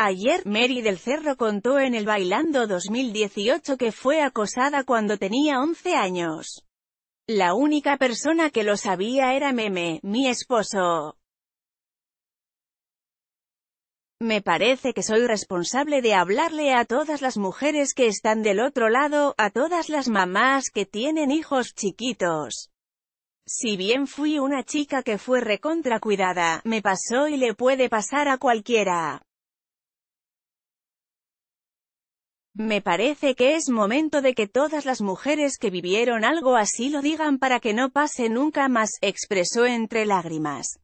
Ayer, Mary del Cerro contó en el Bailando 2018 que fue acosada cuando tenía 11 años. La única persona que lo sabía era Meme, mi esposo. Me parece que soy responsable de hablarle a todas las mujeres que están del otro lado, a todas las mamás que tienen hijos chiquitos. Si bien fui una chica que fue recontracuidada, me pasó y le puede pasar a cualquiera. Me parece que es momento de que todas las mujeres que vivieron algo así lo digan para que no pase nunca más, expresó entre lágrimas.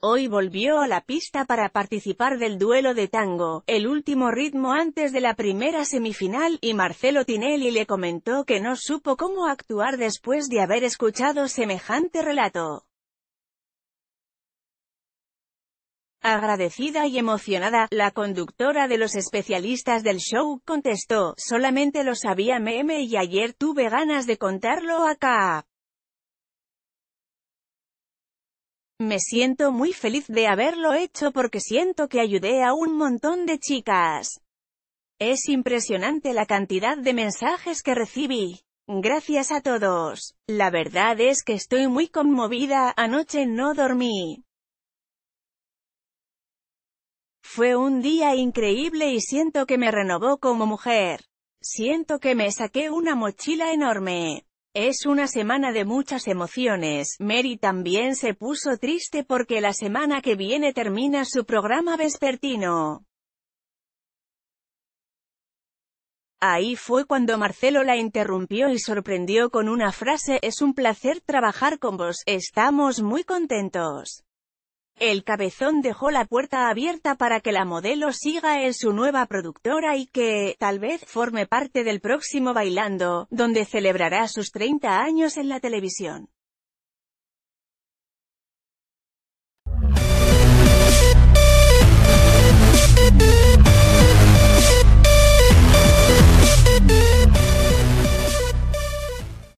Hoy volvió a la pista para participar del duelo de tango, el último ritmo antes de la primera semifinal, y Marcelo Tinelli le comentó que no supo cómo actuar después de haber escuchado semejante relato. Agradecida y emocionada, la conductora de los especialistas del show contestó, solamente lo sabía meme y ayer tuve ganas de contarlo acá. Me siento muy feliz de haberlo hecho porque siento que ayudé a un montón de chicas. Es impresionante la cantidad de mensajes que recibí. Gracias a todos. La verdad es que estoy muy conmovida, anoche no dormí. Fue un día increíble y siento que me renovó como mujer. Siento que me saqué una mochila enorme. Es una semana de muchas emociones. Mary también se puso triste porque la semana que viene termina su programa vespertino. Ahí fue cuando Marcelo la interrumpió y sorprendió con una frase, es un placer trabajar con vos, estamos muy contentos. El cabezón dejó la puerta abierta para que la modelo siga en su nueva productora y que, tal vez, forme parte del próximo Bailando, donde celebrará sus 30 años en la televisión.